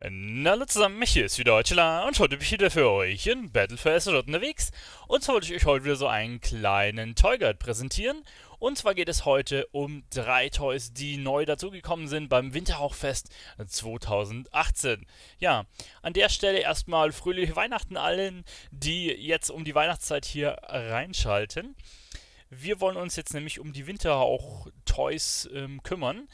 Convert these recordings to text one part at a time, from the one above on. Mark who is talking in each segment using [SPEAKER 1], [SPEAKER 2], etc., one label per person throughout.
[SPEAKER 1] Na Hallo zusammen, mich hier ist wieder Heuchela und heute bin ich wieder für euch in Battle for Azeroth unterwegs und zwar wollte ich euch heute wieder so einen kleinen Toyguide präsentieren und zwar geht es heute um drei Toys, die neu dazugekommen sind beim Winterhauchfest 2018. Ja, an der Stelle erstmal fröhliche Weihnachten allen, die jetzt um die Weihnachtszeit hier reinschalten. Wir wollen uns jetzt nämlich um die Winterhauch-Toys ähm, kümmern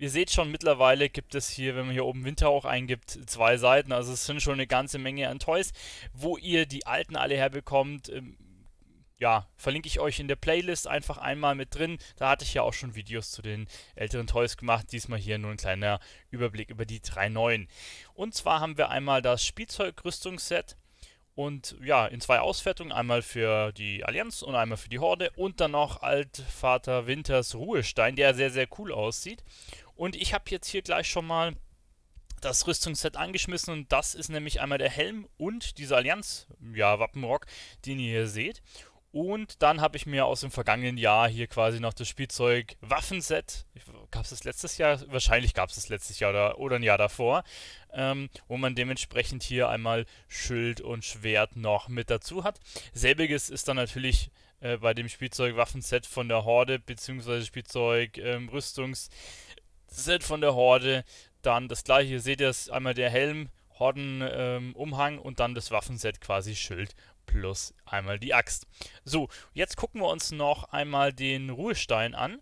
[SPEAKER 1] ihr seht schon, mittlerweile gibt es hier, wenn man hier oben Winter auch eingibt, zwei Seiten. Also es sind schon eine ganze Menge an Toys, wo ihr die alten alle herbekommt. Ähm, ja, verlinke ich euch in der Playlist einfach einmal mit drin. Da hatte ich ja auch schon Videos zu den älteren Toys gemacht. Diesmal hier nur ein kleiner Überblick über die drei neuen. Und zwar haben wir einmal das Spielzeugrüstungsset. Und ja, in zwei Ausfertigungen, einmal für die Allianz und einmal für die Horde. Und dann noch Altvater Winters Ruhestein, der sehr, sehr cool aussieht. Und ich habe jetzt hier gleich schon mal das Rüstungsset angeschmissen und das ist nämlich einmal der Helm und dieser Allianz-Wappenrock, den ihr hier seht. Und dann habe ich mir aus dem vergangenen Jahr hier quasi noch das Spielzeug Waffenset, gab es das letztes Jahr? Wahrscheinlich gab es das letztes Jahr oder, oder ein Jahr davor, ähm, wo man dementsprechend hier einmal Schild und Schwert noch mit dazu hat. Selbiges ist dann natürlich äh, bei dem Spielzeug Waffenset von der Horde, beziehungsweise Spielzeug ähm, Rüstungs Set von der Horde. Dann das gleiche, ihr seht ihr es, einmal der Helm, Hordenumhang ähm, und dann das Waffenset quasi Schild plus einmal die Axt. So, jetzt gucken wir uns noch einmal den Ruhestein an.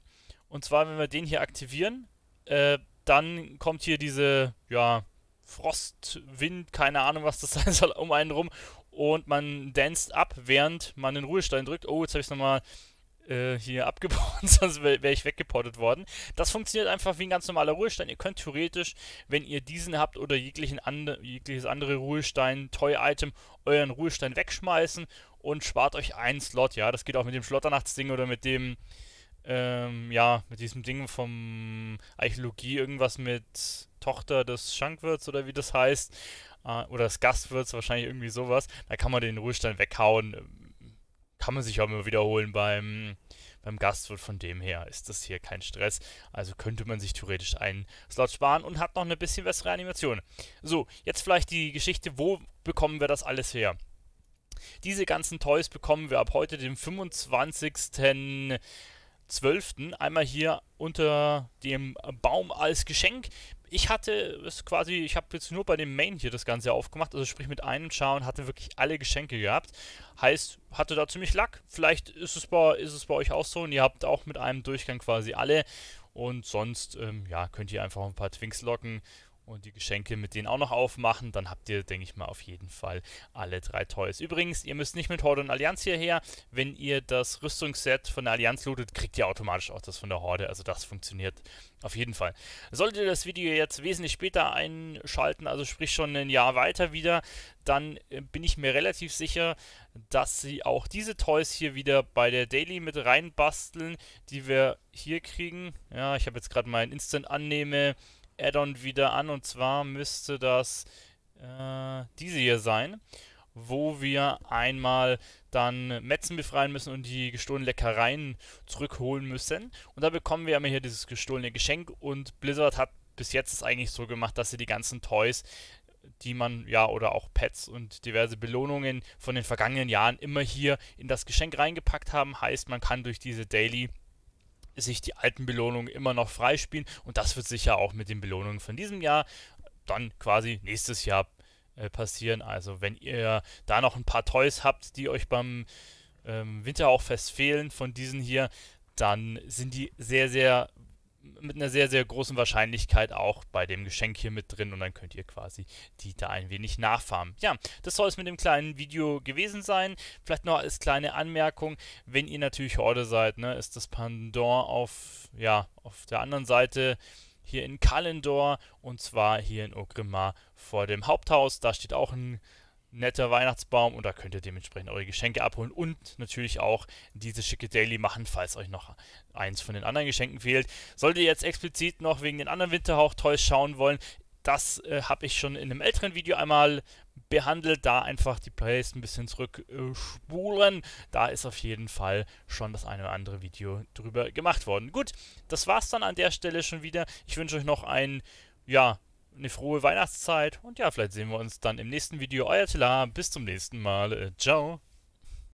[SPEAKER 1] Und zwar, wenn wir den hier aktivieren, äh, dann kommt hier diese, ja, Frost, Wind, keine Ahnung, was das sein soll, um einen rum. Und man danzt ab, während man den Ruhestein drückt. Oh, jetzt habe ich es nochmal äh, hier abgebaut, sonst wäre wär ich weggeportet worden. Das funktioniert einfach wie ein ganz normaler Ruhestein. Ihr könnt theoretisch, wenn ihr diesen habt oder jeglichen ande, jegliches andere Ruhestein, Toy-Item, euren Ruhestein wegschmeißen und spart euch einen Slot. Ja, das geht auch mit dem Schlotternachtsding oder mit dem, ähm, ja, mit diesem Ding vom Archäologie, irgendwas mit Tochter des Schankwirts oder wie das heißt. Äh, oder des Gastwirts, wahrscheinlich irgendwie sowas. Da kann man den Ruhestein weghauen kann man sich auch immer wiederholen beim, beim Gastwirt. Von dem her ist das hier kein Stress. Also könnte man sich theoretisch einen Slot sparen und hat noch eine bisschen bessere Animation. So, jetzt vielleicht die Geschichte, wo bekommen wir das alles her? Diese ganzen Toys bekommen wir ab heute, dem 25. 12. Einmal hier unter dem Baum als Geschenk. Ich hatte es quasi, ich habe jetzt nur bei dem Main hier das Ganze aufgemacht, also sprich mit einem Char und hatte wirklich alle Geschenke gehabt. Heißt, hatte da ziemlich Lack. Vielleicht ist es bei, ist es bei euch auch so und ihr habt auch mit einem Durchgang quasi alle. Und sonst, ähm, ja, könnt ihr einfach ein paar Twinks locken und die Geschenke mit denen auch noch aufmachen, dann habt ihr, denke ich mal, auf jeden Fall alle drei Toys. Übrigens, ihr müsst nicht mit Horde und Allianz hierher. Wenn ihr das Rüstungsset von der Allianz lootet, kriegt ihr automatisch auch das von der Horde. Also das funktioniert auf jeden Fall. Solltet ihr das Video jetzt wesentlich später einschalten, also sprich schon ein Jahr weiter wieder, dann äh, bin ich mir relativ sicher, dass sie auch diese Toys hier wieder bei der Daily mit reinbasteln, die wir hier kriegen. Ja, ich habe jetzt gerade meinen Instant annehme. Add-on wieder an und zwar müsste das äh, diese hier sein, wo wir einmal dann Metzen befreien müssen und die gestohlenen Leckereien zurückholen müssen. Und da bekommen wir immer hier dieses gestohlene Geschenk und Blizzard hat bis jetzt es eigentlich so gemacht, dass sie die ganzen Toys die man ja oder auch Pets und diverse Belohnungen von den vergangenen Jahren immer hier in das Geschenk reingepackt haben. Heißt, man kann durch diese Daily sich die alten Belohnungen immer noch freispielen. Und das wird sicher auch mit den Belohnungen von diesem Jahr dann quasi nächstes Jahr äh, passieren. Also wenn ihr da noch ein paar Toys habt, die euch beim ähm, Winter auch fest fehlen von diesen hier, dann sind die sehr, sehr mit einer sehr, sehr großen Wahrscheinlichkeit auch bei dem Geschenk hier mit drin und dann könnt ihr quasi die da ein wenig nachfarmen. Ja, das soll es mit dem kleinen Video gewesen sein. Vielleicht noch als kleine Anmerkung, wenn ihr natürlich Horde seid, ne, ist das Pandor auf, ja, auf der anderen Seite hier in Kalendor und zwar hier in Ogrimmar vor dem Haupthaus. Da steht auch ein netter Weihnachtsbaum und da könnt ihr dementsprechend eure Geschenke abholen und natürlich auch diese schicke Daily machen, falls euch noch eins von den anderen Geschenken fehlt. Solltet ihr jetzt explizit noch wegen den anderen Winterhauch-Toys schauen wollen, das äh, habe ich schon in einem älteren Video einmal behandelt, da einfach die Playlist ein bisschen zurückspulen. Äh, da ist auf jeden Fall schon das eine oder andere Video drüber gemacht worden. Gut, das war's dann an der Stelle schon wieder. Ich wünsche euch noch einen, ja, eine frohe Weihnachtszeit und ja, vielleicht sehen wir uns dann im nächsten Video. Euer Tila, bis zum nächsten Mal. Äh, ciao.